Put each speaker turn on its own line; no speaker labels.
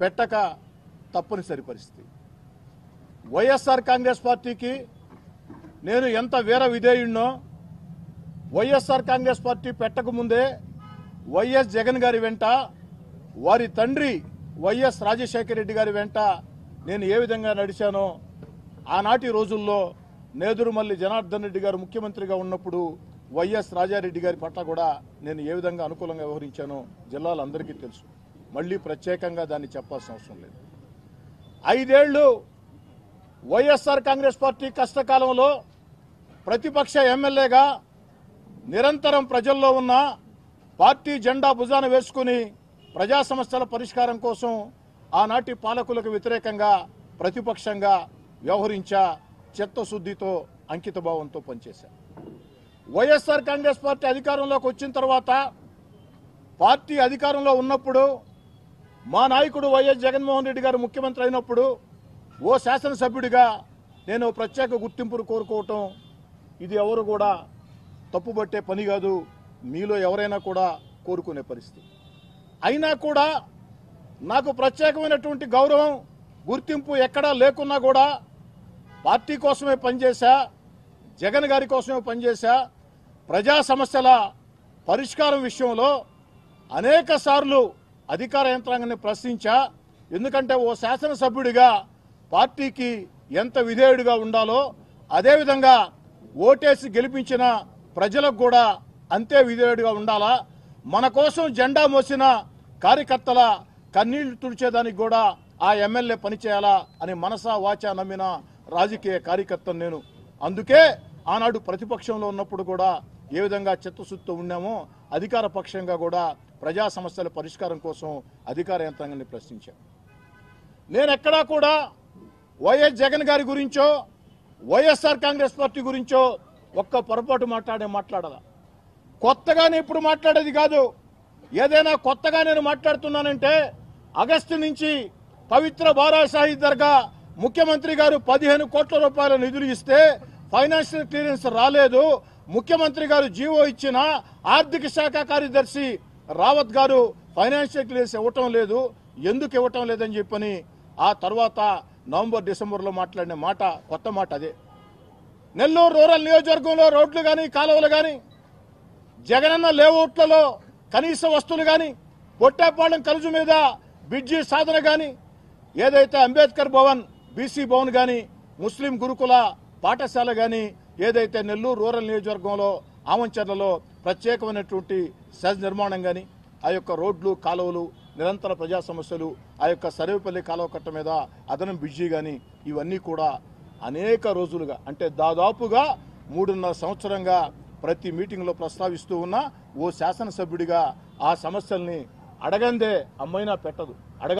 పెట్టక తప్పనిసరి పరిస్థితి వైఎస్ఆర్ కాంగ్రెస్ పార్టీకి నేను ఎంత వీర విధేయుణ్ణో వైఎస్ఆర్ కాంగ్రెస్ పార్టీ పెట్టకముందే వైఎస్ జగన్ గారి వెంట వారి తండ్రి వైఎస్ రాజశేఖర రెడ్డి గారి వెంట నేను ఏ విధంగా నడిచానో ఆనాటి రోజుల్లో నేదురుమల్లి జనార్దన్ రెడ్డి గారు ముఖ్యమంత్రిగా ఉన్నప్పుడు వైఎస్ రాజారెడ్డి గారి పట్ల కూడా నేను ఏ విధంగా అనుకూలంగా వ్యవహరించానో జిల్లాలందరికీ తెలుసు మళ్ళీ ప్రత్యేకంగా దాన్ని చెప్పాల్సిన అవసరం లేదు ఐదేళ్లు వైఎస్ఆర్ కాంగ్రెస్ పార్టీ కష్టకాలంలో ప్రతిపక్ష ఎమ్మెల్యేగా నిరంతరం ప్రజల్లో ఉన్న పార్టీ జెండా భుజాన వేసుకుని ప్రజా సమస్యల పరిష్కారం కోసం ఆనాటి పాలకులకు వ్యతిరేకంగా ప్రతిపక్షంగా వ్యవహరించా చిత్తశుద్ధితో అంకితభావంతో పనిచేశా వైఎస్ఆర్ కాంగ్రెస్ పార్టీ అధికారంలోకి వచ్చిన తర్వాత పార్టీ అధికారంలో ఉన్నప్పుడు మా నాయకుడు వైఎస్ జగన్మోహన్ రెడ్డి గారు ముఖ్యమంత్రి అయినప్పుడు ఓ శాసనసభ్యుడిగా నేను ప్రత్యేక గుర్తింపును కోరుకోవటం ఇది ఎవరు కూడా తప్పుబట్టే పని కాదు మీలో ఎవరైనా కూడా కోరుకునే పరిస్థితి అయినా కూడా నాకు ప్రత్యేకమైనటువంటి గౌరవం గుర్తింపు ఎక్కడా లేకున్నా కూడా పార్టీ కోసమే పనిచేశా జగన్ గారి కోసమే పనిచేశా ప్రజా సమస్యల పరిష్కారం విషయంలో అనేక సార్లు అధికార యంత్రాంగాన్ని ప్రశ్నించా ఎందుకంటే ఓ శాసనసభ్యుడిగా పార్టీకి ఎంత విధేయుడిగా ఉండాలో అదేవిధంగా ఓటేసి గెలిపించిన ప్రజలకు కూడా అంతే విధేయుడిగా ఉండాలా మన కోసం జెండా మోసిన కార్యకర్తల కన్నీళ్లు తుడిచేదానికి కూడా ఆ ఎమ్మెల్యే పనిచేయాలా అని మనసా వాచా నమ్మిన రాజకీయ కార్యకర్తను నేను అందుకే ఆనాడు ప్రతిపక్షంలో ఉన్నప్పుడు కూడా ఏ విధంగా చిత్తశుద్ధితో ఉన్నామో అధికార పక్షంగా కూడా ప్రజా సమస్యల పరిష్కారం కోసం అధికార యంత్రాంగాన్ని ప్రశ్నించాను నేను ఎక్కడా కూడా వైఎస్ జగన్ గారి గురించో వైఎస్ఆర్ కాంగ్రెస్ పార్టీ గురించో ఒక్క పొరపాటు మాట్లాడే మాట్లాడదా కొత్తగా నేను ఇప్పుడు మాట్లాడేది కాదు ఏదైనా కొత్తగా నేను మాట్లాడుతున్నానంటే ఆగస్టు నుంచి పవిత్ర బారాసాహి దర్గా ముఖ్యమంత్రి గారు పదిహేను కోట్ల రూపాయల నిధులు ఇస్తే ఫైనాన్షియల్ క్లియరెన్స్ రాలేదు ముఖ్యమంత్రి గారు జీవో ఇచ్చిన ఆర్థిక శాఖ కార్యదర్శి రావత్ గారు ఫైనాన్షియల్ క్లియర్స్ ఇవ్వటం లేదు ఎందుకు ఇవ్వటం లేదని చెప్పని ఆ తర్వాత నవంబర్ డిసెంబర్లో మాట్లాడిన మాట కొత్త మాట అదే నెల్లూరు రూరల్ నియోజకవర్గంలో రోడ్లు కానీ కాలువలు కానీ జగనన్న లేఅవుట్లలో కనీస వస్తువులు కానీ పొట్టేపాళ్ళం కలుజు మీద బిడ్జి సాధన కానీ ఏదైతే అంబేద్కర్ భవన్ బీసీ భవన్ కానీ ముస్లిం గురుకుల పాఠశాల కానీ ఏదైతే నెల్లూరు రూరల్ నియోజకవర్గంలో ఆమంచర్లలో ప్రత్యేకమైనటువంటి సజ్ నిర్మాణం కానీ ఆ యొక్క రోడ్లు కాలువలు నిరంతర ప్రజా సమస్యలు ఆ యొక్క సర్వేపల్లి కాలువ కట్ట మీద అదనం బిజీ కానీ ఇవన్నీ కూడా అనేక రోజులుగా అంటే దాదాపుగా మూడున్నర సంవత్సరంగా ప్రతి మీటింగ్లో ప్రస్తావిస్తూ ఉన్న ఓ శాసనసభ్యుడిగా ఆ సమస్యల్ని అడగందే అమ్మైనా పెట్టదు అడగ